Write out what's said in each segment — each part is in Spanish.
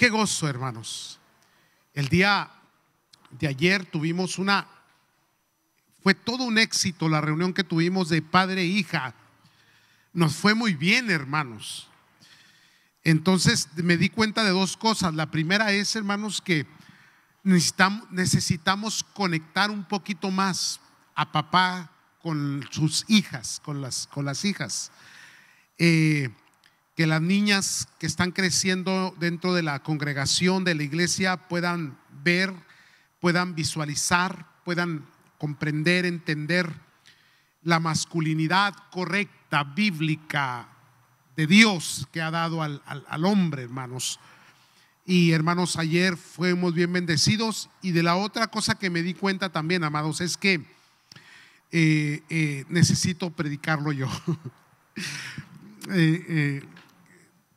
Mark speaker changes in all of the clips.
Speaker 1: Qué gozo, hermanos. El día de ayer tuvimos una, fue todo un éxito la reunión que tuvimos de padre e hija. Nos fue muy bien, hermanos. Entonces me di cuenta de dos cosas. La primera es, hermanos, que necesitamos, conectar un poquito más a papá con sus hijas, con las, con las hijas. Eh, que las niñas que están creciendo dentro de la congregación de la iglesia puedan ver, puedan visualizar, puedan comprender, entender la masculinidad correcta, bíblica, de Dios que ha dado al, hombre, hermanos. Y hermanos, ayer fuimos bien bendecidos. Y de la otra cosa que me di cuenta también, amados, es que eh, eh, necesito predicarlo yo. Eh,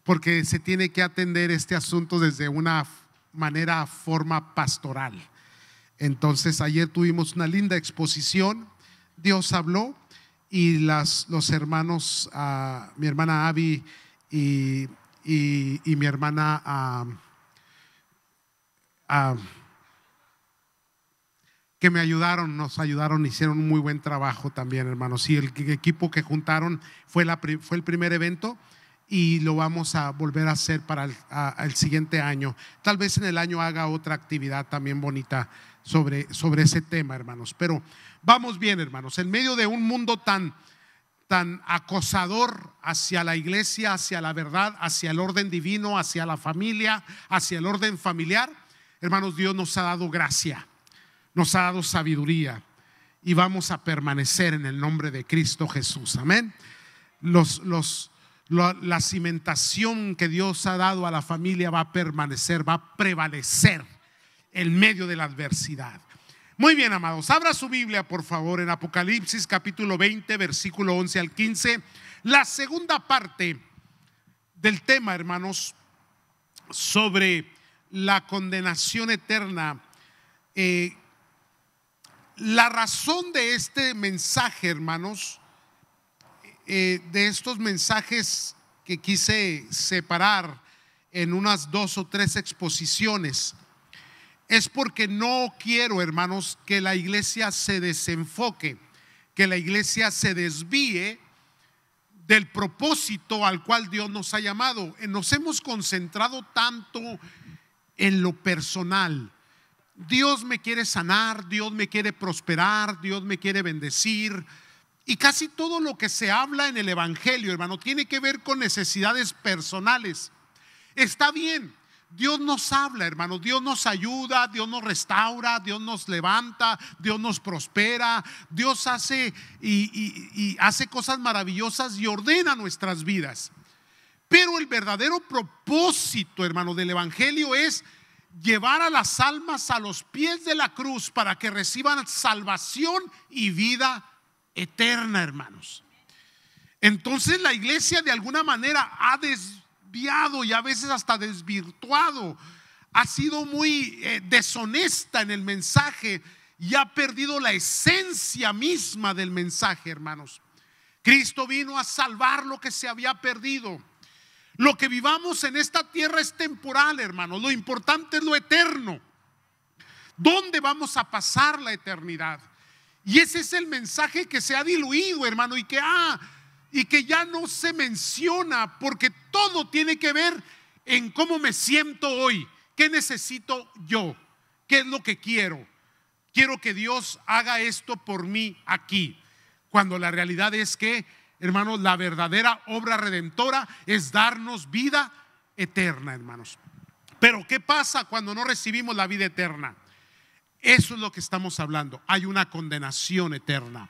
Speaker 1: porque se tiene que atender este asunto desde una manera, forma pastoral. Entonces, ayer tuvimos una linda exposición, Dios habló y las, los hermanos, ah, mi hermana Abby y, mi hermana... Ah, ah, que me ayudaron, nos ayudaron, hicieron un muy buen trabajo también, hermanos. Y el equipo que juntaron fue, la, fue el primer evento y lo vamos a volver a hacer para el, siguiente año. Tal vez en el año haga otra actividad también bonita sobre, sobre ese tema, hermanos. Pero vamos bien, hermanos. En medio de un mundo tan, tan acosador hacia la iglesia, hacia la verdad, hacia el orden divino, hacia la familia, hacia el orden familiar, hermanos, Dios nos ha dado gracia, nos ha dado sabiduría y vamos a permanecer en el nombre de Cristo Jesús. Amén. Los, los, la, cimentación que Dios ha dado a la familia va a permanecer, va a prevalecer en medio de la adversidad. Muy bien, amados, abra su Biblia, por favor, en Apocalipsis capítulo 20, versículo 11 al 15. La segunda parte del tema, hermanos, sobre la condenación eterna. Eh, la razón de este mensaje, hermanos, eh, de estos mensajes que quise separar en unas dos o tres exposiciones es porque no quiero, hermanos, que la iglesia se desenfoque, que la iglesia se desvíe del propósito al cual Dios nos ha llamado. Eh, nos hemos concentrado tanto en lo personal. Dios me quiere sanar, Dios me quiere prosperar, Dios me quiere bendecir, y casi todo lo que se habla en el Evangelio, hermano, tiene que ver con necesidades personales. Está bien, Dios nos habla, hermano, Dios nos ayuda, Dios nos restaura, Dios nos levanta, Dios nos prospera, Dios hace y, hace cosas maravillosas y ordena nuestras vidas. Pero el verdadero propósito, hermano, del Evangelio es llevar a las almas a los pies de la cruz para que reciban salvación y vida eterna, hermanos. Entonces la iglesia de alguna manera ha desviado y a veces hasta desvirtuado, ha sido muy eh, deshonesta en el mensaje y ha perdido la esencia misma del mensaje, hermanos. Cristo vino a salvar lo que se había perdido. Lo que vivamos en esta tierra es temporal, hermanos. Lo importante es lo eterno. ¿Dónde vamos a pasar la eternidad? Y ese es el mensaje que se ha diluido, hermano, y que, ah, y que ya no se menciona porque todo tiene que ver en cómo me siento hoy, qué necesito yo, qué es lo que quiero. Quiero que Dios haga esto por mí aquí, cuando la realidad es que, hermanos, la verdadera obra redentora es darnos vida eterna, hermanos. Pero ¿qué pasa cuando no recibimos la vida eterna? Eso es lo que estamos hablando. Hay una condenación eterna.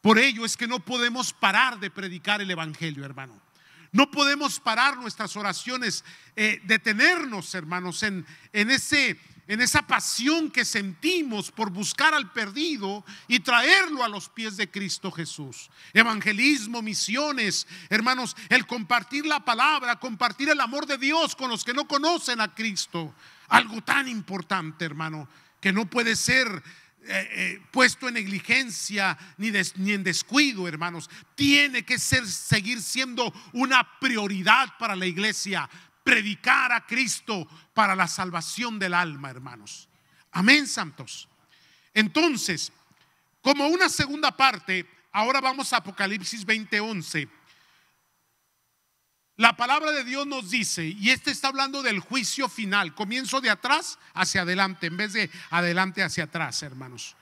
Speaker 1: Por ello es que no podemos parar de predicar el Evangelio, hermano. No podemos parar nuestras oraciones, eh, detenernos, hermanos, en, en, ese, en esa pasión que sentimos por buscar al perdido y traerlo a los pies de Cristo Jesús. Evangelismo, misiones, hermanos, el compartir la palabra, compartir el amor de Dios con los que no conocen a Cristo. Algo tan importante, hermano que no puede ser eh, eh, puesto en negligencia ni, ni, en descuido, hermanos. Tiene que ser, seguir siendo una prioridad para la iglesia, predicar a Cristo para la salvación del alma, hermanos. Amén, santos. Entonces, como una segunda parte, ahora vamos a Apocalipsis 20:11 la palabra de Dios nos dice, y este está hablando del juicio final, comienzo de atrás hacia adelante, en vez de adelante hacia atrás, hermanos.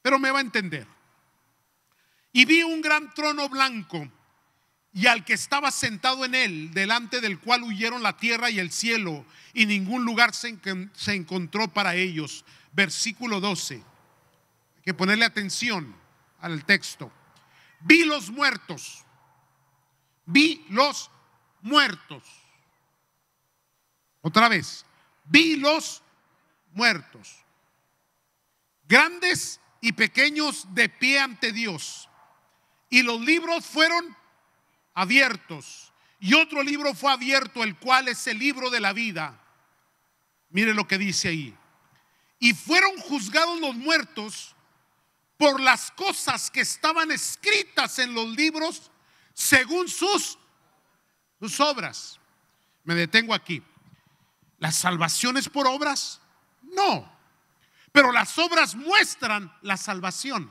Speaker 1: Pero me va a entender. Y vi un gran trono blanco y al que estaba sentado en él, delante del cual huyeron la tierra y el cielo, y ningún lugar se, se, encontró para ellos. Versículo 12. Hay que ponerle atención al texto. Vi los muertos, vi los muertos. Otra vez, vi los muertos, grandes y pequeños de pie ante Dios. Y los libros fueron abiertos. Y otro libro fue abierto, el cual es el libro de la vida. Mire lo que dice ahí. Y fueron juzgados los muertos por las cosas que estaban escritas en los libros según sus, sus obras. Me detengo aquí. ¿La salvación es por obras? No. Pero las obras muestran la salvación,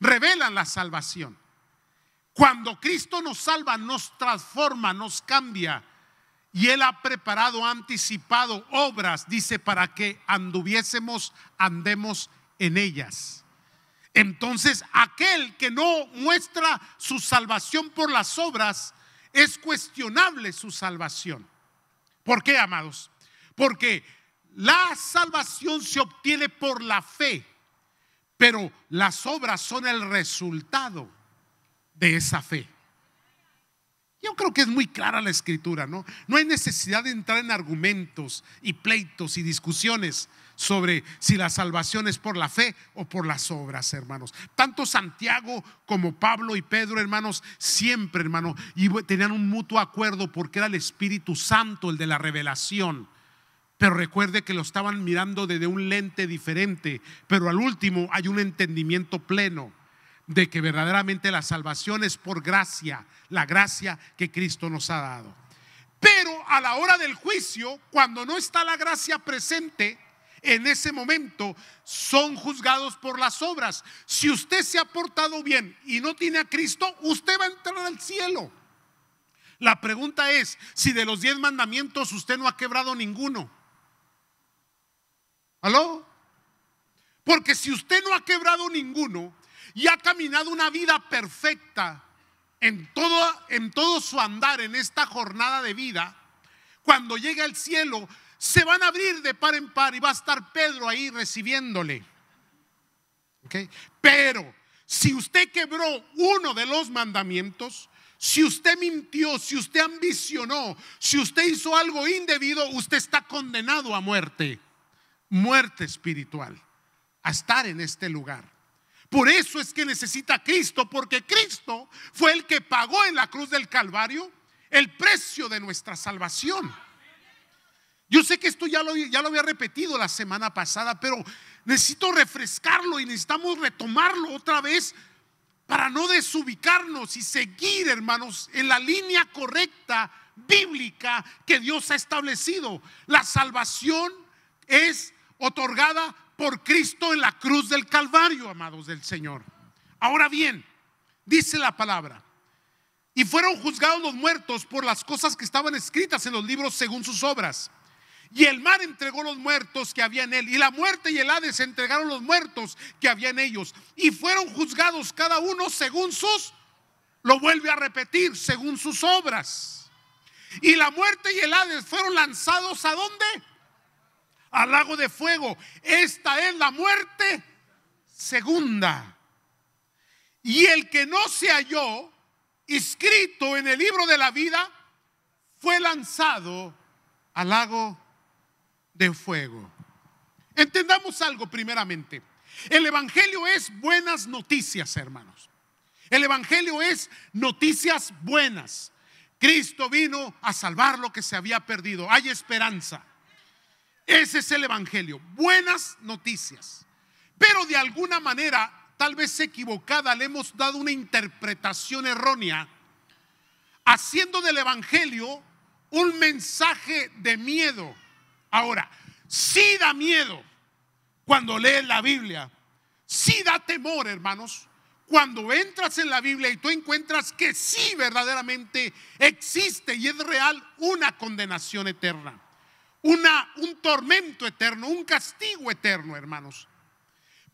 Speaker 1: revelan la salvación. Cuando Cristo nos salva, nos transforma, nos cambia. Y Él ha preparado, ha anticipado obras, dice, para que anduviésemos, andemos en ellas. Entonces aquel que no muestra su salvación por las obras, es cuestionable su salvación. ¿Por qué, amados? Porque la salvación se obtiene por la fe, pero las obras son el resultado de esa fe. Yo creo que es muy clara la escritura, ¿no? No hay necesidad de entrar en argumentos y pleitos y discusiones sobre si la salvación es por la fe o por las obras, hermanos. Tanto Santiago como Pablo y Pedro, hermanos, siempre, hermano, y tenían un mutuo acuerdo porque era el Espíritu Santo el de la revelación. Pero recuerde que lo estaban mirando desde un lente diferente, pero al último hay un entendimiento pleno de que verdaderamente la salvación es por gracia, la gracia que Cristo nos ha dado. Pero a la hora del juicio, cuando no está la gracia presente, en ese momento son juzgados por las obras. Si usted se ha portado bien y no tiene a Cristo, usted va a entrar al cielo. La pregunta es si de los diez mandamientos usted no ha quebrado ninguno. ¿Aló? Porque si usted no ha quebrado ninguno, y ha caminado una vida perfecta en todo, en todo su andar, en esta jornada de vida, cuando llega el cielo, se van a abrir de par en par y va a estar Pedro ahí recibiéndole. Pero si usted quebró uno de los mandamientos, si usted mintió, si usted ambicionó, si usted hizo algo indebido, usted está condenado a muerte, muerte espiritual, a estar en este lugar. Por eso es que necesita Cristo, porque Cristo fue el que pagó en la cruz del Calvario el precio de nuestra salvación. Yo sé que esto ya lo, ya lo había repetido la semana pasada, pero necesito refrescarlo y necesitamos retomarlo otra vez para no desubicarnos y seguir, hermanos, en la línea correcta bíblica que Dios ha establecido. La salvación es otorgada por Cristo en la cruz del Calvario, amados del Señor. Ahora bien, dice la palabra, y fueron juzgados los muertos por las cosas que estaban escritas en los libros según sus obras. Y el mar entregó los muertos que había en él, y la muerte y el Hades entregaron los muertos que había en ellos, y fueron juzgados cada uno según sus, lo vuelve a repetir, según sus obras. Y la muerte y el Hades fueron lanzados a dónde? al lago de fuego. Esta es la muerte segunda. Y el que no se halló escrito en el libro de la vida fue lanzado al lago de fuego. Entendamos algo primeramente. El Evangelio es buenas noticias, hermanos. El Evangelio es noticias buenas. Cristo vino a salvar lo que se había perdido. Hay esperanza. Ese es el Evangelio. Buenas noticias. Pero de alguna manera, tal vez equivocada, le hemos dado una interpretación errónea, haciendo del Evangelio un mensaje de miedo. Ahora, sí da miedo cuando lees la Biblia. Sí da temor, hermanos. Cuando entras en la Biblia y tú encuentras que sí verdaderamente existe y es real una condenación eterna un tormento eterno, un castigo eterno, hermanos.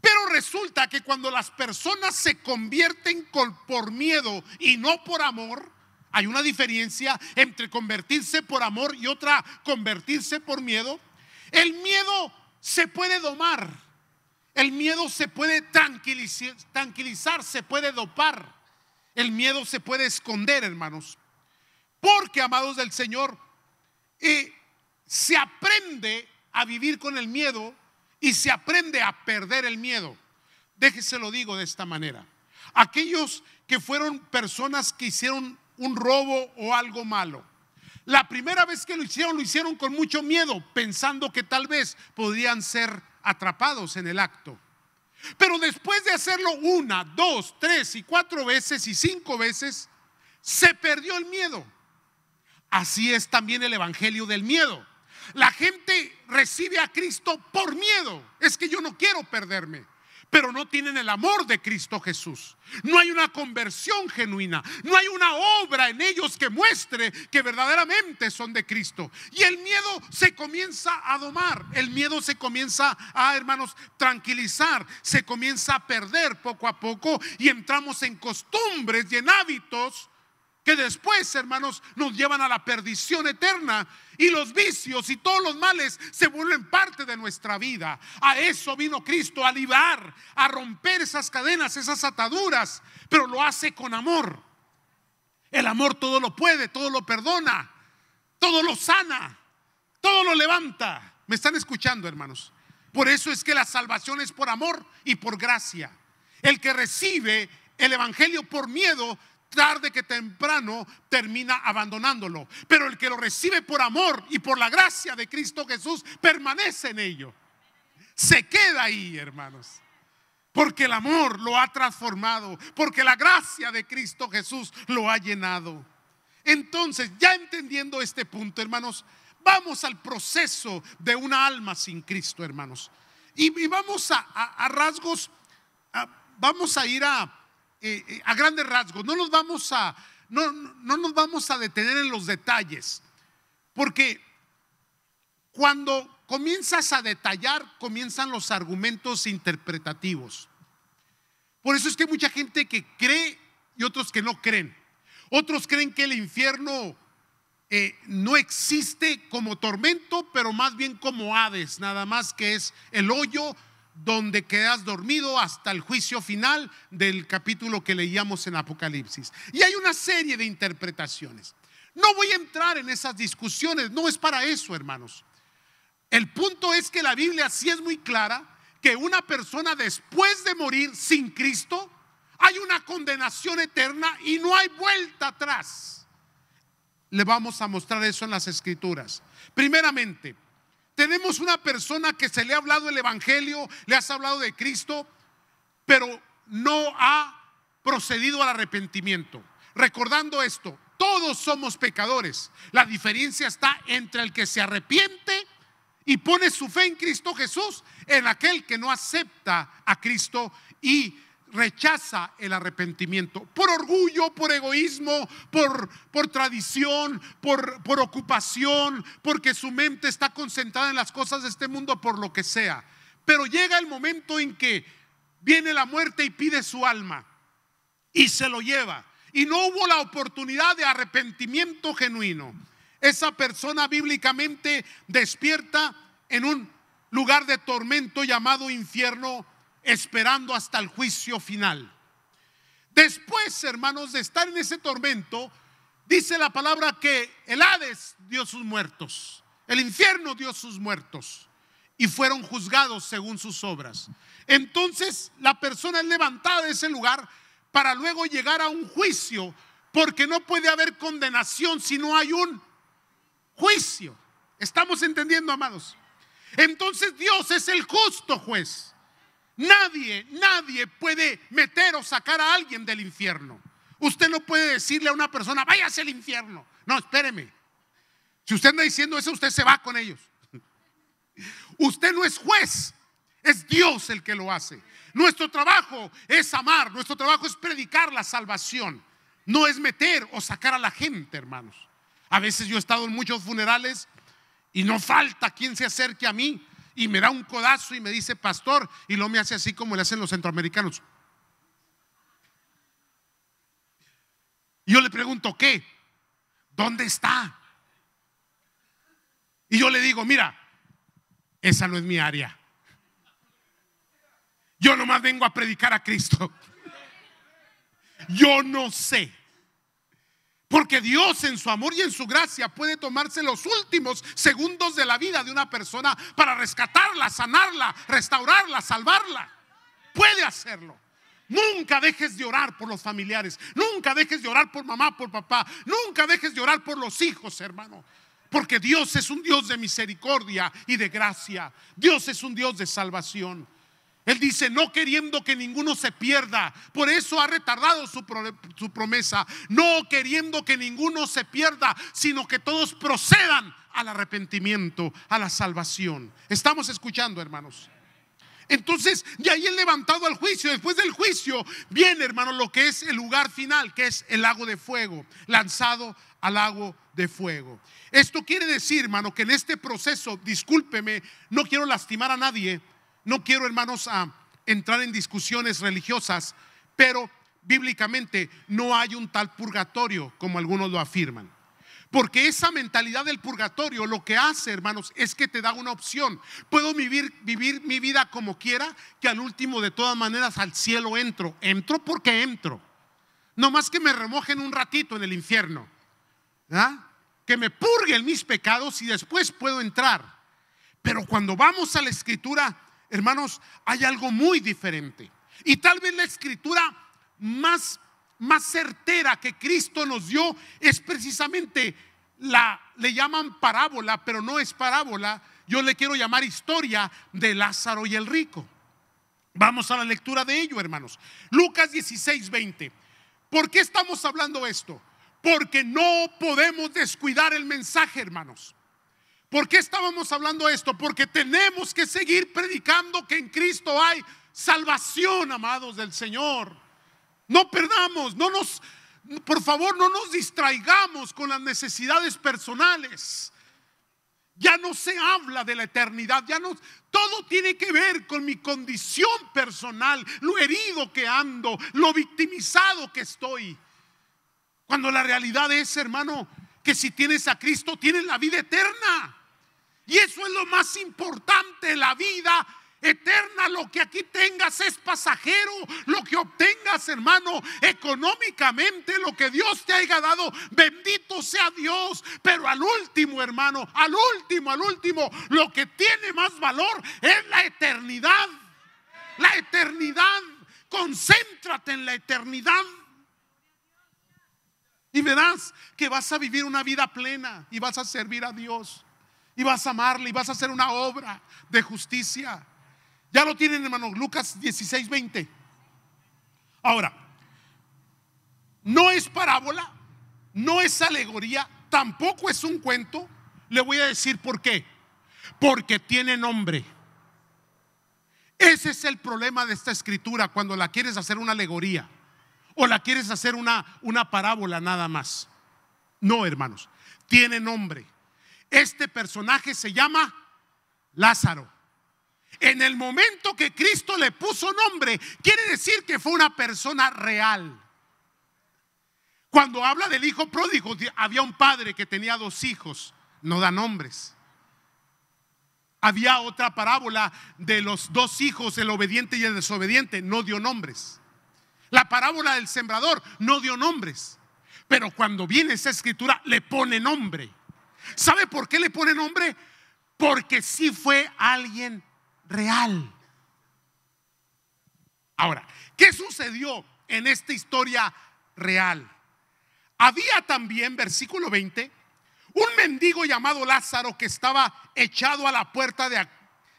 Speaker 1: Pero resulta que cuando las personas se convierten por miedo y no por amor, hay una diferencia entre convertirse por amor y otra convertirse por miedo. El miedo se puede domar, el miedo se puede tranquilizar, tranquilizar se puede dopar, el miedo se puede esconder, hermanos. Porque, amados del Señor, y eh, se aprende a vivir con el miedo y se aprende a perder el miedo. Déjese lo digo de esta manera. Aquellos que fueron personas que hicieron un robo o algo malo. La primera vez que lo hicieron, lo hicieron con mucho miedo, pensando que tal vez podrían ser atrapados en el acto. Pero después de hacerlo una, dos, tres y cuatro veces y cinco veces, se perdió el miedo. Así es también el Evangelio del miedo. La gente recibe a Cristo por miedo. Es que yo no quiero perderme. Pero no tienen el amor de Cristo Jesús. No hay una conversión genuina. No hay una obra en ellos que muestre que verdaderamente son de Cristo. Y el miedo se comienza a domar. El miedo se comienza a, hermanos, tranquilizar. Se comienza a perder poco a poco. Y entramos en costumbres y en hábitos que después, hermanos, nos llevan a la perdición eterna y los vicios y todos los males se vuelven parte de nuestra vida. A eso vino Cristo, a libar, a romper esas cadenas, esas ataduras, pero lo hace con amor. El amor todo lo puede, todo lo perdona, todo lo sana, todo lo levanta. ¿Me están escuchando, hermanos? Por eso es que la salvación es por amor y por gracia. El que recibe el Evangelio por miedo tarde que temprano termina abandonándolo. Pero el que lo recibe por amor y por la gracia de Cristo Jesús permanece en ello. Se queda ahí, hermanos. Porque el amor lo ha transformado, porque la gracia de Cristo Jesús lo ha llenado. Entonces, ya entendiendo este punto, hermanos, vamos al proceso de una alma sin Cristo, hermanos. Y, vamos a, rasgos, vamos a ir a, a grandes rasgos. No nos vamos a, no, no nos vamos a detener en los detalles, porque cuando comienzas a detallar, comienzan los argumentos interpretativos. Por eso es que hay mucha gente que cree y otros que no creen. Otros creen que el infierno eh, no existe como tormento, pero más bien como Hades, nada más que es el hoyo donde quedas dormido hasta el juicio final del capítulo que leíamos en Apocalipsis. Y hay una serie de interpretaciones. No voy a entrar en esas discusiones, no es para eso, hermanos. El punto es que la Biblia sí es muy clara que una persona después de morir sin Cristo, hay una condenación eterna y no hay vuelta atrás. Le vamos a mostrar eso en las escrituras. Primeramente, tenemos una persona que se le ha hablado el Evangelio, le has hablado de Cristo, pero no ha procedido al arrepentimiento. Recordando esto, todos somos pecadores. La diferencia está entre el que se arrepiente y pone su fe en Cristo Jesús, en aquel que no acepta a Cristo y rechaza el arrepentimiento por orgullo, por egoísmo, por, por tradición, por, por ocupación, porque su mente está concentrada en las cosas de este mundo, por lo que sea. Pero llega el momento en que viene la muerte y pide su alma y se lo lleva. Y no hubo la oportunidad de arrepentimiento genuino. Esa persona bíblicamente despierta en un lugar de tormento llamado infierno esperando hasta el juicio final. Después, hermanos, de estar en ese tormento, dice la palabra que el Hades dio sus muertos, el infierno dio sus muertos y fueron juzgados según sus obras. Entonces la persona es levantada de ese lugar para luego llegar a un juicio, porque no puede haber condenación si no hay un juicio. ¿Estamos entendiendo, amados? Entonces Dios es el justo juez. Nadie, nadie puede meter o sacar a alguien del infierno. Usted no puede decirle a una persona, váyase al infierno. No, espéreme. Si usted anda diciendo eso, usted se va con ellos. Usted no es juez, es Dios el que lo hace. Nuestro trabajo es amar, nuestro trabajo es predicar la salvación. No es meter o sacar a la gente, hermanos. A veces yo he estado en muchos funerales y no falta quien se acerque a mí y me da un codazo y me dice pastor y lo me hace así como le hacen los centroamericanos. Y yo le pregunto, ¿qué? ¿Dónde está? Y yo le digo, mira, esa no es mi área. Yo nomás vengo a predicar a Cristo. Yo no sé porque Dios en su amor y en su gracia puede tomarse los últimos segundos de la vida de una persona para rescatarla, sanarla, restaurarla, salvarla. Puede hacerlo. Nunca dejes de orar por los familiares. Nunca dejes de orar por mamá, por papá. Nunca dejes de orar por los hijos, hermano. Porque Dios es un Dios de misericordia y de gracia. Dios es un Dios de salvación. Él dice, no queriendo que ninguno se pierda, por eso ha retardado su, promesa, no queriendo que ninguno se pierda, sino que todos procedan al arrepentimiento, a la salvación. Estamos escuchando, hermanos. Entonces, de ahí el levantado al juicio. Después del juicio viene, hermano lo que es el lugar final, que es el lago de fuego, lanzado al lago de fuego. Esto quiere decir, hermano, que en este proceso, discúlpeme, no quiero lastimar a nadie, no quiero, hermanos, a entrar en discusiones religiosas, pero bíblicamente no hay un tal purgatorio como algunos lo afirman. Porque esa mentalidad del purgatorio lo que hace, hermanos, es que te da una opción. Puedo vivir, vivir mi vida como quiera, que al último de todas maneras al cielo entro. Entro porque entro. No más que me remojen un ratito en el infierno. Que me purguen mis pecados y después puedo entrar. Pero cuando vamos a la escritura, hermanos, hay algo muy diferente. Y tal vez la escritura más, más certera que Cristo nos dio es precisamente la, le llaman parábola, pero no es parábola. Yo le quiero llamar historia de Lázaro y el rico. Vamos a la lectura de ello, hermanos. Lucas 16:20 ¿Por qué estamos hablando esto? Porque no podemos descuidar el mensaje, hermanos. ¿Por qué estábamos hablando esto? Porque tenemos que seguir predicando que en Cristo hay salvación, amados del Señor. No perdamos, no nos, por favor, no nos distraigamos con las necesidades personales. Ya no se habla de la eternidad, ya no todo tiene que ver con mi condición personal, lo herido que ando, lo victimizado que estoy. Cuando la realidad es, hermano, que si tienes a Cristo, tienes la vida eterna. Y eso es lo más importante, la vida eterna. Lo que aquí tengas es pasajero. Lo que obtengas, hermano, económicamente, lo que Dios te haya dado, bendito sea Dios. Pero al último, hermano, al último, al último, lo que tiene más valor es la eternidad. La eternidad. Concéntrate en la eternidad. Y verás que vas a vivir una vida plena y vas a servir a Dios y vas a amarle y vas a hacer una obra de justicia. Ya lo tienen, hermanos, Lucas 16, 20. Ahora, no es parábola, no es alegoría, tampoco es un cuento. Le voy a decir por qué. Porque tiene nombre. Ese es el problema de esta escritura cuando la quieres hacer una alegoría o la quieres hacer una, una parábola nada más. No, hermanos, tiene nombre. Este personaje se llama Lázaro. En el momento que Cristo le puso nombre, quiere decir que fue una persona real. Cuando habla del hijo pródigo, había un padre que tenía dos hijos, no da nombres. Había otra parábola de los dos hijos, el obediente y el desobediente, no dio nombres. La parábola del sembrador no dio nombres, pero cuando viene esa escritura le pone nombre. ¿Sabe por qué le pone nombre? Porque sí fue alguien real. Ahora, ¿qué sucedió en esta historia real? Había también, versículo 20, un mendigo llamado Lázaro que estaba echado a la puerta de,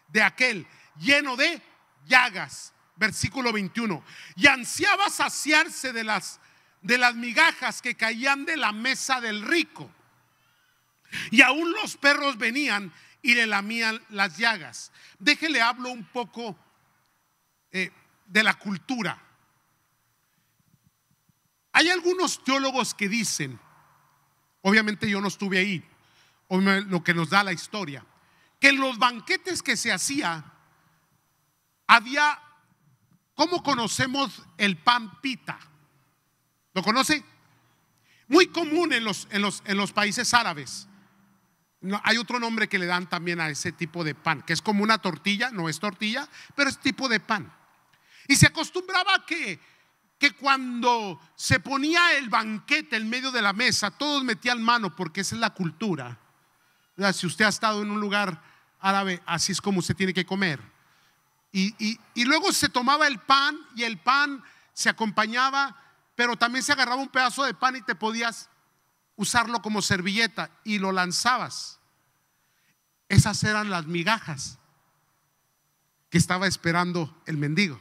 Speaker 1: de aquel, lleno de llagas, versículo 21, y ansiaba saciarse de las, de las migajas que caían de la mesa del rico. Y aún los perros venían y le lamían las llagas. Déjele hablo un poco eh, de la cultura. Hay algunos teólogos que dicen, obviamente yo no estuve ahí, lo que nos da la historia, que en los banquetes que se hacía había, ¿cómo conocemos el pan pita? ¿Lo conoce? Muy común en los, en los, en los países árabes hay otro nombre que le dan también a ese tipo de pan, que es como una tortilla, no es tortilla, pero es tipo de pan. Y se acostumbraba que, que cuando se ponía el banquete en medio de la mesa, todos metían mano, porque esa es la cultura. Si usted ha estado en un lugar árabe, así es como usted tiene que comer. y luego se tomaba el pan y el pan se acompañaba, pero también se agarraba un pedazo de pan y te podías usarlo como servilleta y lo lanzabas. Esas eran las migajas que estaba esperando el mendigo,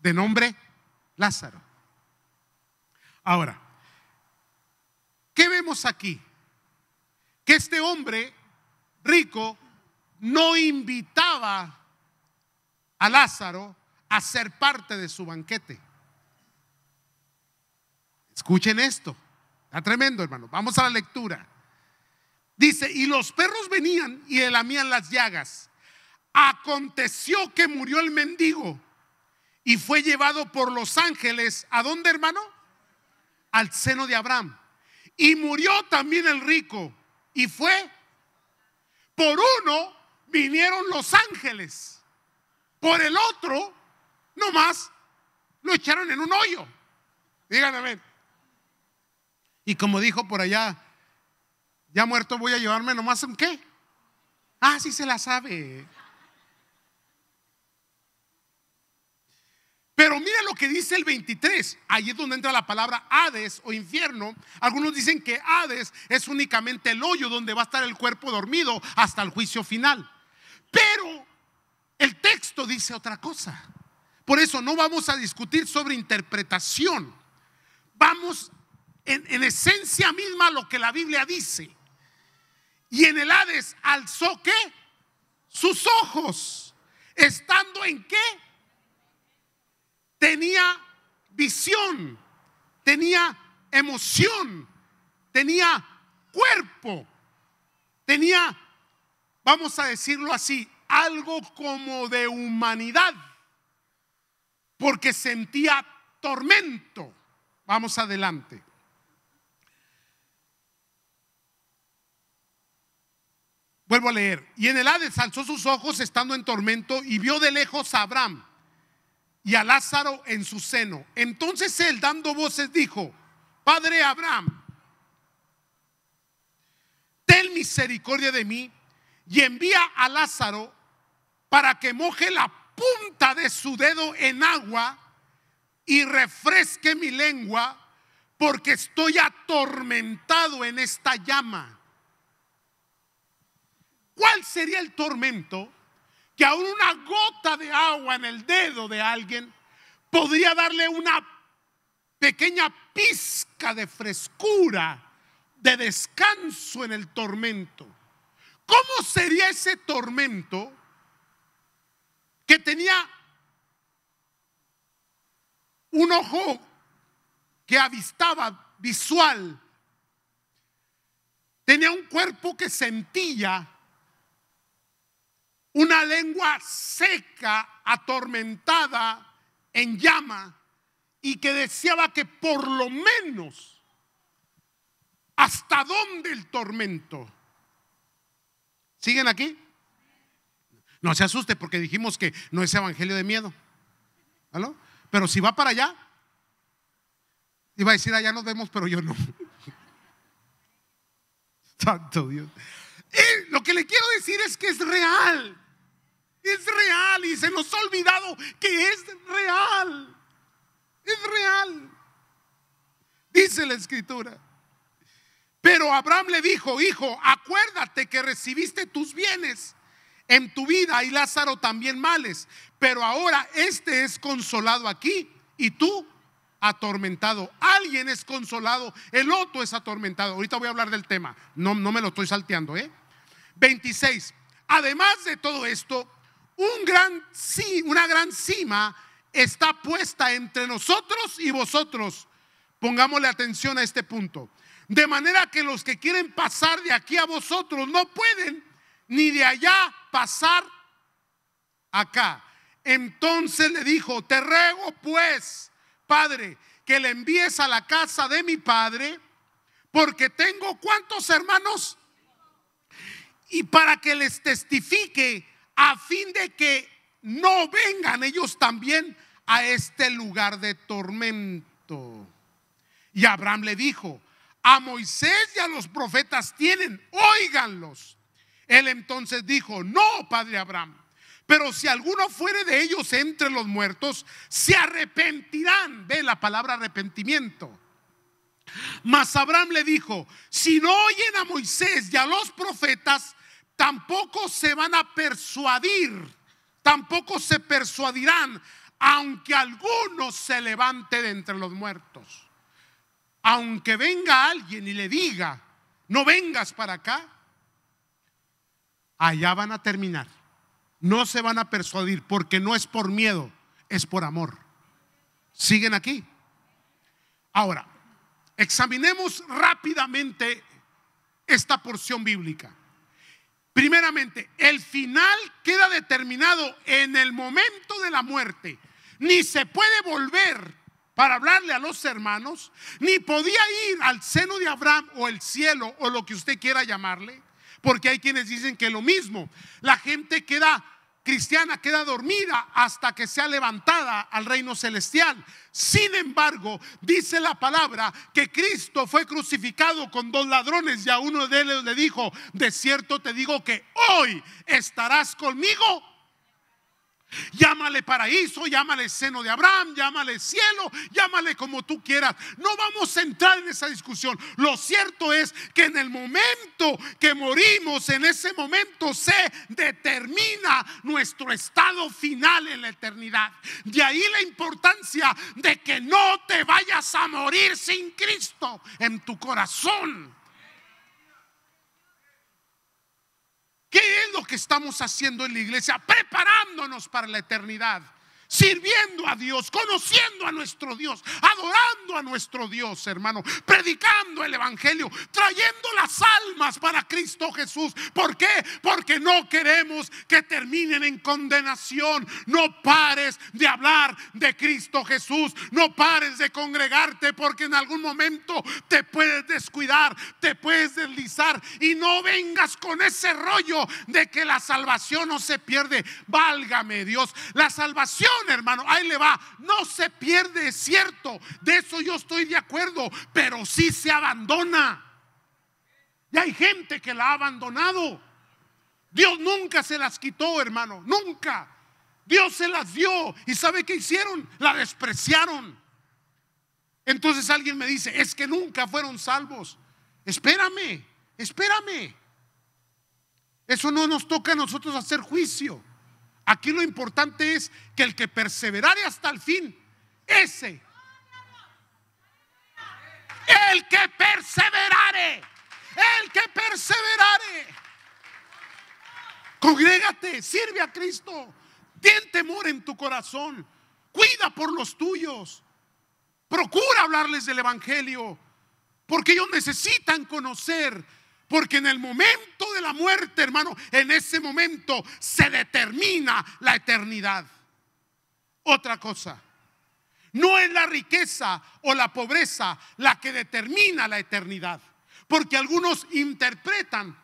Speaker 1: de nombre Lázaro. Ahora, ¿qué vemos aquí? Que este hombre rico no invitaba a Lázaro a ser parte de su banquete. Escuchen esto. Está tremendo, hermano. Vamos a la lectura. Dice, y los perros venían y lamían las llagas. Aconteció que murió el mendigo y fue llevado por los ángeles. ¿A dónde, hermano? Al seno de Abraham. Y murió también el rico y fue. Por uno vinieron los ángeles. Por el otro, nomás, lo echaron en un hoyo. Díganme. Y como dijo por allá, ya muerto voy a llevarme nomás un qué. Ah, sí se la sabe. Pero mira lo que dice el 23. Ahí es donde entra la palabra Hades o infierno. Algunos dicen que Hades es únicamente el hoyo donde va a estar el cuerpo dormido hasta el juicio final. Pero el texto dice otra cosa. Por eso no vamos a discutir sobre interpretación. Vamos en, esencia misma lo que la Biblia dice. Y en el Hades alzó que Sus ojos. ¿Estando en qué? Tenía visión, tenía emoción, tenía cuerpo, tenía, vamos a decirlo así, algo como de humanidad, porque sentía tormento. Vamos adelante. Vuelvo a leer. Y en el Hades alzó sus ojos estando en tormento y vio de lejos a Abraham y a Lázaro en su seno. Entonces él, dando voces, dijo, Padre Abraham, ten misericordia de mí y envía a Lázaro para que moje la punta de su dedo en agua y refresque mi lengua, porque estoy atormentado en esta llama. ¿Cuál sería el tormento que aún una gota de agua en el dedo de alguien podría darle una pequeña pizca de frescura, de descanso en el tormento? ¿Cómo sería ese tormento que tenía un ojo que avistaba visual, tenía un cuerpo que sentía, una lengua seca, atormentada, en llama, y que deseaba que por lo menos, ¿hasta dónde el tormento? ¿Siguen aquí? No se asuste porque dijimos que no es evangelio de miedo. ¿Aló? Pero si va para allá, iba a decir, allá nos vemos, pero yo no. Santo Dios. Y lo que le quiero decir es que es real. Es real y se nos ha olvidado que es real. Es real. Dice la escritura. Pero Abraham le dijo, hijo, acuérdate que recibiste tus bienes en tu vida y Lázaro también males, pero ahora este es consolado aquí y tú atormentado. Alguien es consolado, el otro es atormentado. Ahorita voy a hablar del tema, no, no me lo estoy salteando. ¿eh? 26. Además de todo esto, un gran, una gran cima está puesta entre nosotros y vosotros. Pongámosle atención a este punto. De manera que los que quieren pasar de aquí a vosotros no pueden ni de allá pasar acá. Entonces le dijo, te ruego pues, Padre, que le envíes a la casa de mi Padre, porque tengo cuantos hermanos, y para que les testifique a fin de que no vengan ellos también a este lugar de tormento. Y Abraham le dijo, a Moisés y a los profetas tienen, óiganlos. Él entonces dijo, no, padre Abraham, pero si alguno fuere de ellos entre los muertos, se arrepentirán. Ve la palabra arrepentimiento. Mas Abraham le dijo, si no oyen a Moisés y a los profetas, tampoco se van a persuadir, tampoco se persuadirán, aunque alguno se levante de entre los muertos. Aunque venga alguien y le diga, no vengas para acá, allá van a terminar. No se van a persuadir porque no es por miedo, es por amor. Siguen aquí. Ahora, examinemos rápidamente esta porción bíblica. Primeramente, el final queda determinado en el momento de la muerte. Ni se puede volver para hablarle a los hermanos, ni podía ir al seno de Abraham o el cielo o lo que usted quiera llamarle, porque hay quienes dicen que lo mismo. La gente queda cristiana queda dormida hasta que sea levantada al reino celestial. Sin embargo, dice la palabra que Cristo fue crucificado con dos ladrones y a uno de ellos le dijo, de cierto te digo que hoy estarás conmigo Llámale paraíso, llámale seno de Abraham, llámale cielo, llámale como tú quieras. No vamos a entrar en esa discusión. Lo cierto es que en el momento que morimos, en ese momento se determina nuestro estado final en la eternidad. De ahí la importancia de que no te vayas a morir sin Cristo en tu corazón. ¿Qué es lo que estamos haciendo en la iglesia? Preparándonos para la eternidad sirviendo a Dios, conociendo a nuestro Dios, adorando a nuestro Dios, hermano, predicando el Evangelio, trayendo las almas para Cristo Jesús. ¿Por qué? Porque no queremos que terminen en condenación. No pares de hablar de Cristo Jesús, no pares de congregarte porque en algún momento te puedes descuidar, te puedes deslizar y no vengas con ese rollo de que la salvación no se pierde. Válgame Dios, la salvación hermano. Ahí le va. No se pierde, es cierto. De eso yo estoy de acuerdo. Pero sí se abandona. Y hay gente que la ha abandonado. Dios nunca se las quitó, hermano. Nunca. Dios se las dio. ¿Y sabe qué hicieron? La despreciaron. Entonces alguien me dice, es que nunca fueron salvos. Espérame, espérame. Eso no nos toca a nosotros hacer juicio. Aquí lo importante es que el que perseverare hasta el fin, ese, el que perseverare, el que perseverare, congrégate, sirve a Cristo, ten temor en tu corazón, cuida por los tuyos, procura hablarles del Evangelio, porque ellos necesitan conocer porque en el momento de la muerte, hermano, en ese momento se determina la eternidad. Otra cosa, no es la riqueza o la pobreza la que determina la eternidad. Porque algunos interpretan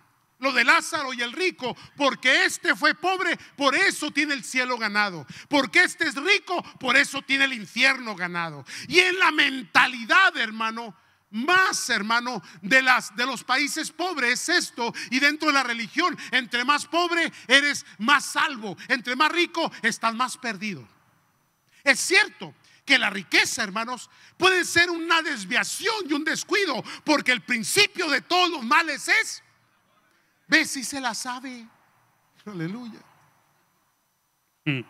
Speaker 1: lo de Lázaro y el rico, porque este fue pobre, por eso tiene el cielo ganado. Porque este es rico, por eso tiene el infierno ganado. Y en la mentalidad, hermano, más, hermano, de, las, de los países pobres es esto. Y dentro de la religión, entre más pobre eres más salvo, entre más rico estás más perdido. Es cierto que la riqueza, hermanos, puede ser una desviación y un descuido, porque el principio de todos los males es, ve si se la sabe. Aleluya. Mm.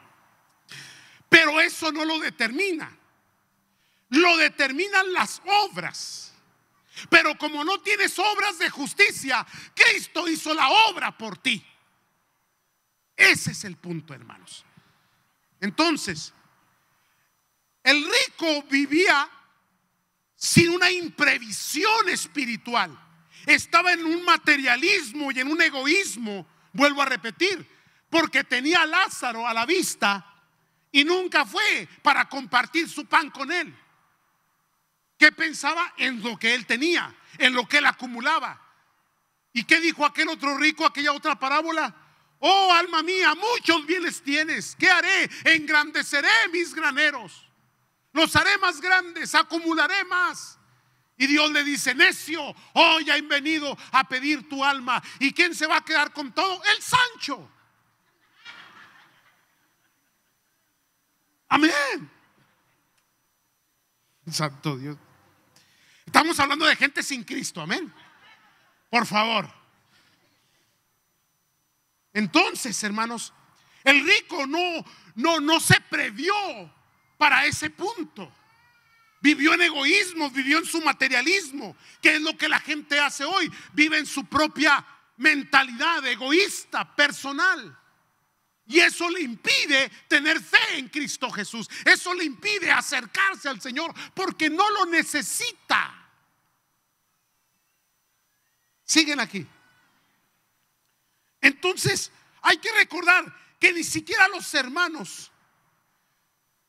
Speaker 1: Pero eso no lo determina lo determinan las obras. Pero como no tienes obras de justicia, Cristo hizo la obra por ti. Ese es el punto, hermanos. Entonces, el rico vivía sin una imprevisión espiritual. Estaba en un materialismo y en un egoísmo, vuelvo a repetir, porque tenía a Lázaro a la vista y nunca fue para compartir su pan con él. ¿Qué pensaba en lo que él tenía, en lo que él acumulaba. ¿Y qué dijo aquel otro rico, aquella otra parábola? Oh, alma mía, muchos bienes tienes. ¿Qué haré? Engrandeceré mis graneros. Los haré más grandes, acumularé más. Y Dios le dice, necio, hoy han venido a pedir tu alma. ¿Y quién se va a quedar con todo? El Sancho. Amén. Santo Dios. Estamos hablando de gente sin Cristo, amén. Por favor. Entonces, hermanos, el rico no, no, no se previó para ese punto. Vivió en egoísmo, vivió en su materialismo, que es lo que la gente hace hoy. Vive en su propia mentalidad egoísta, personal. Y eso le impide tener fe en Cristo Jesús. Eso le impide acercarse al Señor porque no lo necesita siguen aquí. Entonces, hay que recordar que ni siquiera los hermanos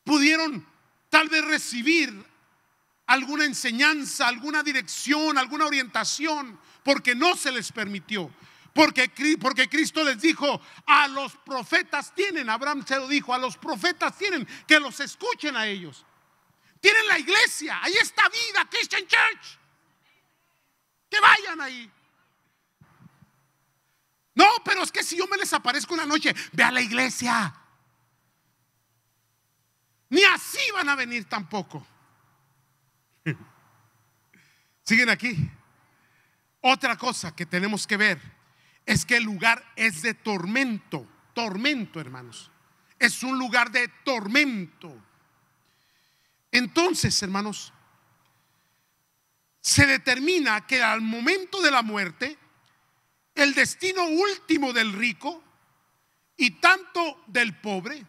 Speaker 1: pudieron tal vez recibir alguna enseñanza, alguna dirección, alguna orientación, porque no se les permitió. Porque, porque Cristo les dijo, a los profetas tienen, Abraham se lo dijo, a los profetas tienen, que los escuchen a ellos. Tienen la iglesia, ahí está vida, Christian Church. Que vayan ahí. No, pero es que si yo me les aparezco una noche, ve a la iglesia. Ni así van a venir tampoco. Siguen aquí. Otra cosa que tenemos que ver es que el lugar es de tormento. Tormento, hermanos. Es un lugar de tormento. Entonces, hermanos, se determina que al momento de la muerte, el destino último del rico y tanto del pobre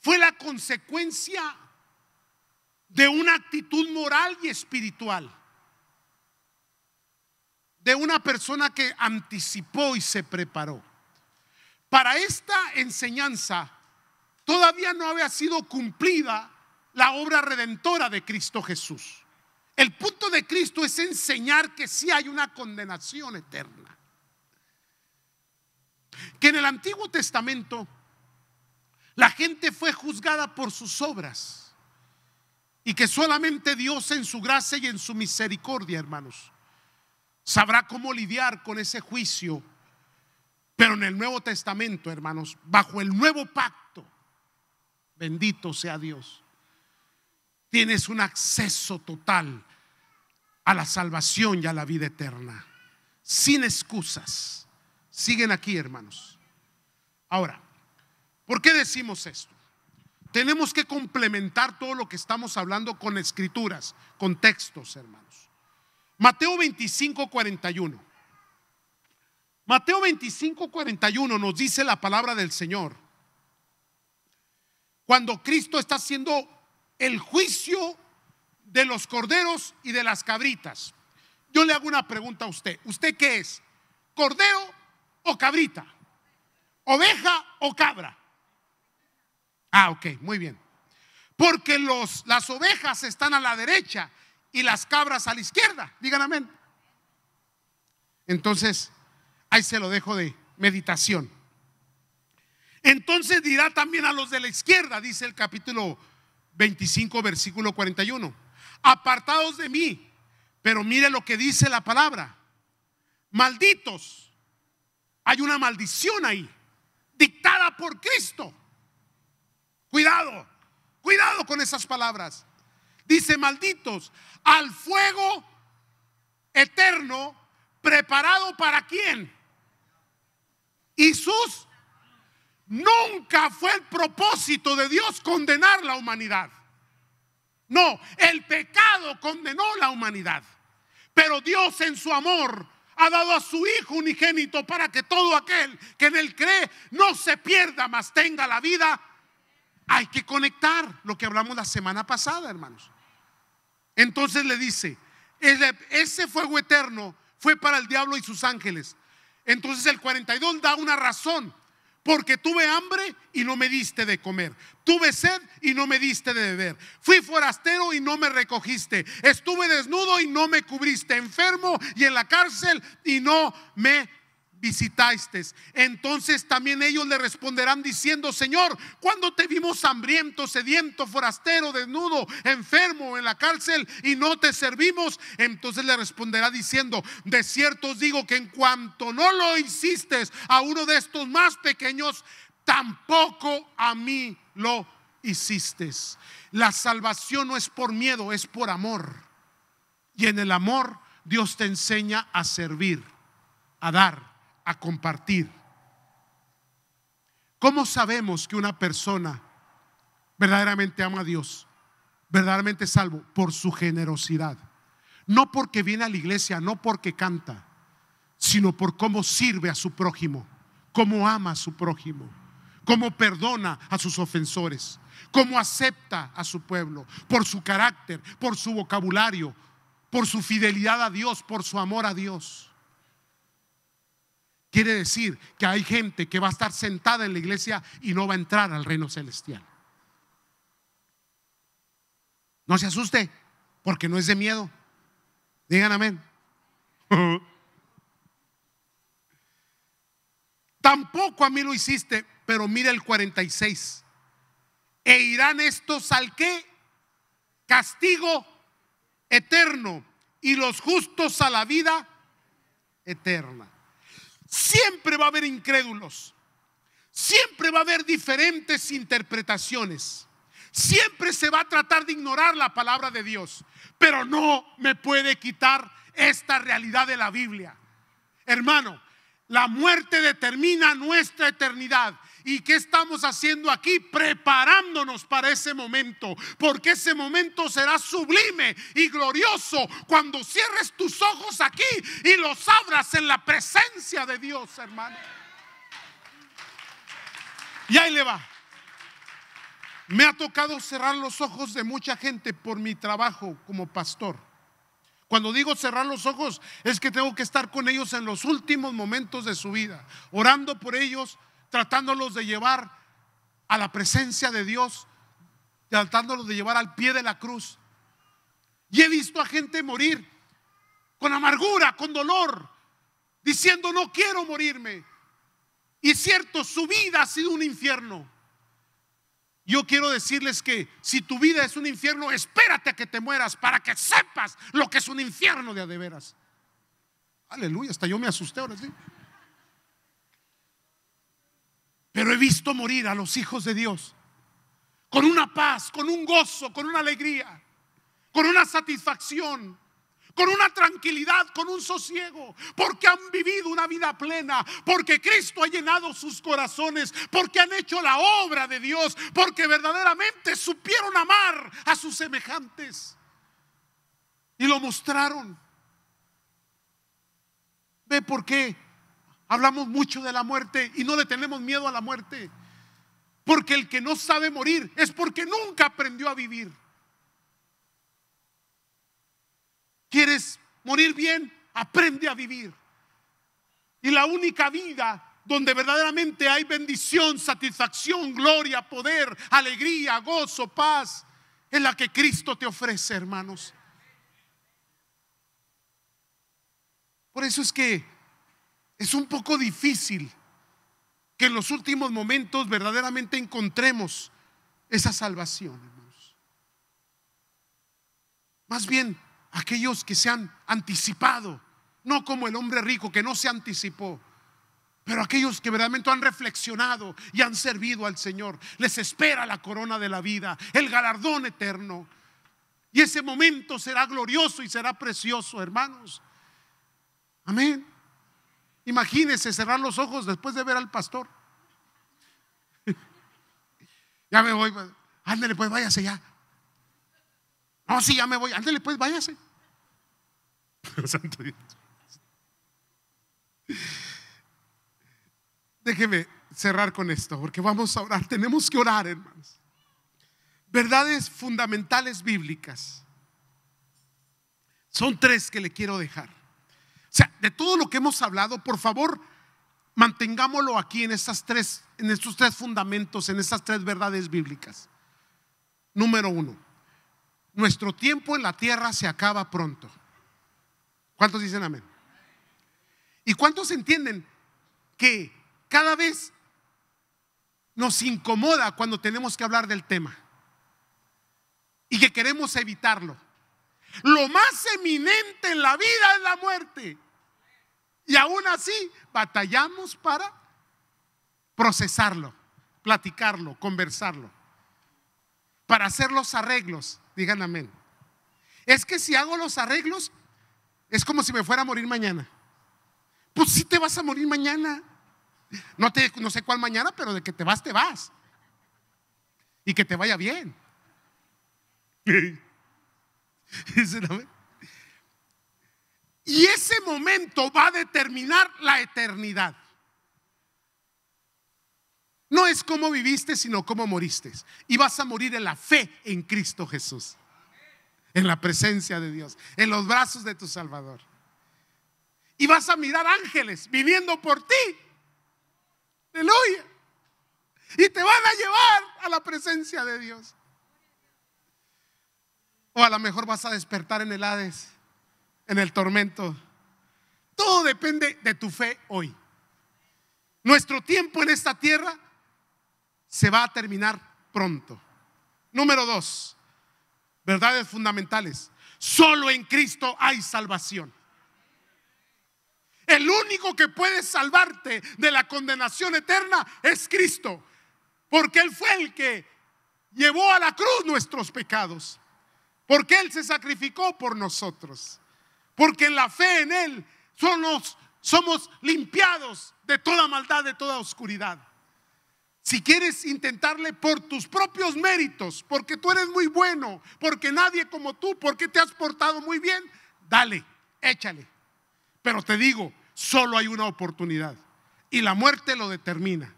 Speaker 1: fue la consecuencia de una actitud moral y espiritual de una persona que anticipó y se preparó. Para esta enseñanza todavía no había sido cumplida la obra redentora de Cristo Jesús. El punto de Cristo es enseñar que sí hay una condenación eterna que en el Antiguo Testamento la gente fue juzgada por sus obras y que solamente Dios en su gracia y en su misericordia, hermanos, sabrá cómo lidiar con ese juicio. Pero en el Nuevo Testamento, hermanos, bajo el nuevo pacto, bendito sea Dios, tienes un acceso total a la salvación y a la vida eterna, sin excusas siguen aquí, hermanos. Ahora, ¿por qué decimos esto? Tenemos que complementar todo lo que estamos hablando con escrituras, con textos, hermanos. Mateo 25, Mateo 25, 41 nos dice la palabra del Señor. Cuando Cristo está haciendo el juicio de los corderos y de las cabritas. Yo le hago una pregunta a usted. ¿Usted qué es? ¿Cordero o cabrita? ¿Oveja o cabra? Ah, ok, muy bien. Porque los, las ovejas están a la derecha y las cabras a la izquierda. Digan amén. Entonces, ahí se lo dejo de meditación. Entonces dirá también a los de la izquierda, dice el capítulo 25, versículo 41. Apartados de mí, pero mire lo que dice la palabra. Malditos hay una maldición ahí, dictada por Cristo. Cuidado, cuidado con esas palabras. Dice, malditos, al fuego eterno preparado para quién. Jesús Nunca fue el propósito de Dios condenar la humanidad. No, el pecado condenó la humanidad. Pero Dios en su amor ha dado a su Hijo unigénito para que todo aquel que en Él cree no se pierda, mas tenga la vida. Hay que conectar lo que hablamos la semana pasada, hermanos. Entonces le dice, ese fuego eterno fue para el diablo y sus ángeles. Entonces el 42 da una razón porque tuve hambre y no me diste de comer, tuve sed y no me diste de beber, fui forastero y no me recogiste, estuve desnudo y no me cubriste, enfermo y en la cárcel y no me visitaste. Entonces también ellos le responderán diciendo, Señor, cuando te vimos hambriento, sediento, forastero, desnudo, enfermo, en la cárcel y no te servimos? Entonces le responderá diciendo, de cierto os digo que en cuanto no lo hiciste a uno de estos más pequeños, tampoco a mí lo hiciste. La salvación no es por miedo, es por amor. Y en el amor Dios te enseña a servir, a dar compartir. ¿Cómo sabemos que una persona verdaderamente ama a Dios, verdaderamente salvo? Por su generosidad. No porque viene a la iglesia, no porque canta, sino por cómo sirve a su prójimo, cómo ama a su prójimo, cómo perdona a sus ofensores, cómo acepta a su pueblo, por su carácter, por su vocabulario, por su fidelidad a Dios, por su amor a Dios. Quiere decir que hay gente que va a estar sentada en la iglesia y no va a entrar al reino celestial. No se asuste, porque no es de miedo. Digan amén. Tampoco a mí lo hiciste, pero mira el 46. E irán estos al qué? Castigo eterno y los justos a la vida eterna. Siempre va a haber incrédulos. Siempre va a haber diferentes interpretaciones. Siempre se va a tratar de ignorar la palabra de Dios. Pero no me puede quitar esta realidad de la Biblia. Hermano, la muerte determina nuestra eternidad ¿Y qué estamos haciendo aquí? Preparándonos para ese momento, porque ese momento será sublime y glorioso cuando cierres tus ojos aquí y los abras en la presencia de Dios, hermano. Y ahí le va. Me ha tocado cerrar los ojos de mucha gente por mi trabajo como pastor. Cuando digo cerrar los ojos, es que tengo que estar con ellos en los últimos momentos de su vida, orando por ellos, tratándolos de llevar a la presencia de Dios, tratándolos de llevar al pie de la cruz. Y he visto a gente morir con amargura, con dolor, diciendo no quiero morirme. Y cierto, su vida ha sido un infierno. Yo quiero decirles que si tu vida es un infierno, espérate a que te mueras para que sepas lo que es un infierno de a de veras. Aleluya, hasta yo me asusté ahora sí. Pero he visto morir a los hijos de Dios con una paz, con un gozo, con una alegría, con una satisfacción, con una tranquilidad, con un sosiego, porque han vivido una vida plena, porque Cristo ha llenado sus corazones, porque han hecho la obra de Dios, porque verdaderamente supieron amar a sus semejantes y lo mostraron. Ve por qué Hablamos mucho de la muerte y no le tenemos miedo a la muerte. Porque el que no sabe morir es porque nunca aprendió a vivir. ¿Quieres morir bien? Aprende a vivir. Y la única vida donde verdaderamente hay bendición, satisfacción, gloria, poder, alegría, gozo, paz, es la que Cristo te ofrece, hermanos. Por eso es que es un poco difícil que en los últimos momentos verdaderamente encontremos esa salvación, hermanos. Más bien, aquellos que se han anticipado, no como el hombre rico que no se anticipó, pero aquellos que verdaderamente han reflexionado y han servido al Señor, les espera la corona de la vida, el galardón eterno. Y ese momento será glorioso y será precioso, hermanos. Amén imagínese cerrar los ojos después de ver al pastor. ya me voy, pues, ándele pues, váyase ya. No, sí, ya me voy, ándale pues, váyase. Santo Déjeme cerrar con esto, porque vamos a orar. Tenemos que orar, hermanos. Verdades fundamentales bíblicas. Son tres que le quiero dejar. O sea, de todo lo que hemos hablado, por favor, mantengámoslo aquí en, estas tres, en estos tres fundamentos, en estas tres verdades bíblicas. Número uno, nuestro tiempo en la tierra se acaba pronto. ¿Cuántos dicen amén? ¿Y cuántos entienden que cada vez nos incomoda cuando tenemos que hablar del tema y que queremos evitarlo? Lo más eminente en la vida es la muerte. Y aún así batallamos para procesarlo, platicarlo, conversarlo, para hacer los arreglos. Digan amén. Es que si hago los arreglos, es como si me fuera a morir mañana. Pues si te vas a morir mañana. No, te, no sé cuál mañana, pero de que te vas, te vas. Y que te vaya bien. Y ese momento va a determinar la eternidad. No es cómo viviste, sino cómo moriste. Y vas a morir en la fe en Cristo Jesús. En la presencia de Dios. En los brazos de tu Salvador. Y vas a mirar ángeles viniendo por ti. Aleluya. Y te van a llevar a la presencia de Dios. O a lo mejor vas a despertar en el Hades, en el tormento. Todo depende de tu fe hoy. Nuestro tiempo en esta tierra se va a terminar pronto. Número dos, verdades fundamentales. Solo en Cristo hay salvación. El único que puede salvarte de la condenación eterna es Cristo, porque Él fue el que llevó a la cruz nuestros pecados. Porque Él se sacrificó por nosotros. Porque en la fe en Él somos, somos limpiados de toda maldad, de toda oscuridad. Si quieres intentarle por tus propios méritos, porque tú eres muy bueno, porque nadie como tú, porque te has portado muy bien, dale, échale. Pero te digo, solo hay una oportunidad y la muerte lo determina.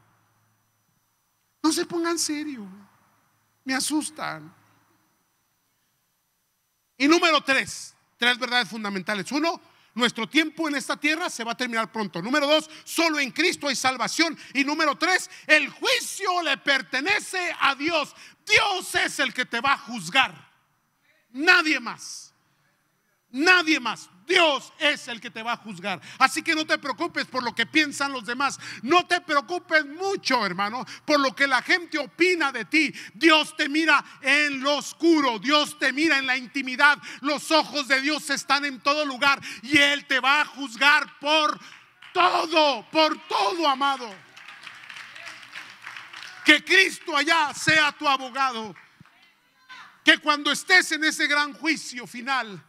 Speaker 1: No se pongan serio, me asustan. Y número tres, tres verdades fundamentales. Uno, nuestro tiempo en esta tierra se va a terminar pronto. Número dos, solo en Cristo hay salvación. Y número tres, el juicio le pertenece a Dios. Dios es el que te va a juzgar. Nadie más. Nadie más. Dios es el que te va a juzgar. Así que no te preocupes por lo que piensan los demás. No te preocupes mucho, hermano, por lo que la gente opina de ti. Dios te mira en lo oscuro. Dios te mira en la intimidad. Los ojos de Dios están en todo lugar y Él te va a juzgar por todo, por todo, amado. Que Cristo allá sea tu abogado. Que cuando estés en ese gran juicio final,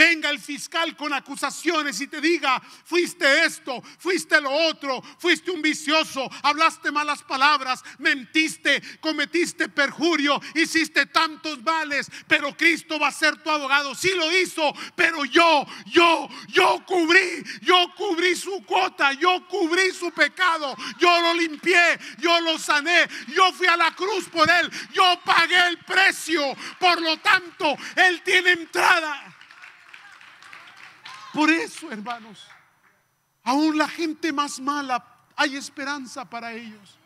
Speaker 1: venga el fiscal con acusaciones y te diga, fuiste esto, fuiste lo otro, fuiste un vicioso, hablaste malas palabras, mentiste, cometiste perjurio, hiciste tantos males, pero Cristo va a ser tu abogado. Sí lo hizo, pero yo, yo, yo cubrí, yo cubrí su cuota, yo cubrí su pecado, yo lo limpié, yo lo sané, yo fui a la cruz por él, yo pagué el precio, por lo tanto, él tiene entrada. Por eso, hermanos, aún la gente más mala hay esperanza para ellos.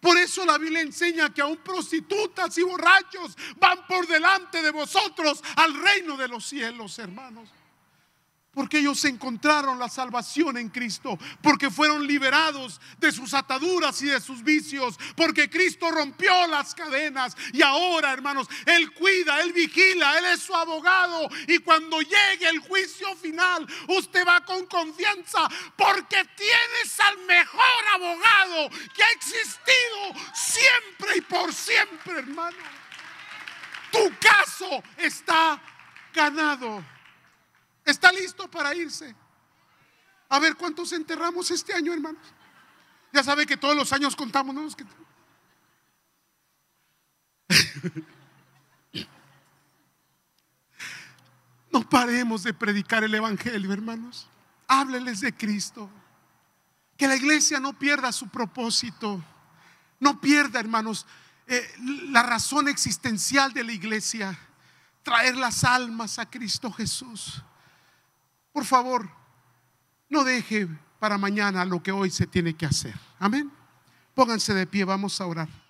Speaker 1: Por eso la Biblia enseña que aún prostitutas y borrachos van por delante de vosotros al reino de los cielos, hermanos porque ellos encontraron la salvación en Cristo, porque fueron liberados de sus ataduras y de sus vicios, porque Cristo rompió las cadenas y ahora, hermanos, Él cuida, Él vigila, Él es su abogado y cuando llegue el juicio final, usted va con confianza porque tienes al mejor abogado que ha existido siempre y por siempre, hermano. Tu caso está ganado. Está listo para irse. A ver cuántos enterramos este año, hermanos. Ya sabe que todos los años contamos, ¿no? No paremos de predicar el Evangelio, hermanos. Hábleles de Cristo. Que la iglesia no pierda su propósito. No pierda, hermanos, eh, la razón existencial de la iglesia. Traer las almas a Cristo Jesús. Por favor, no deje para mañana lo que hoy se tiene que hacer. Amén. Pónganse de pie, vamos a orar.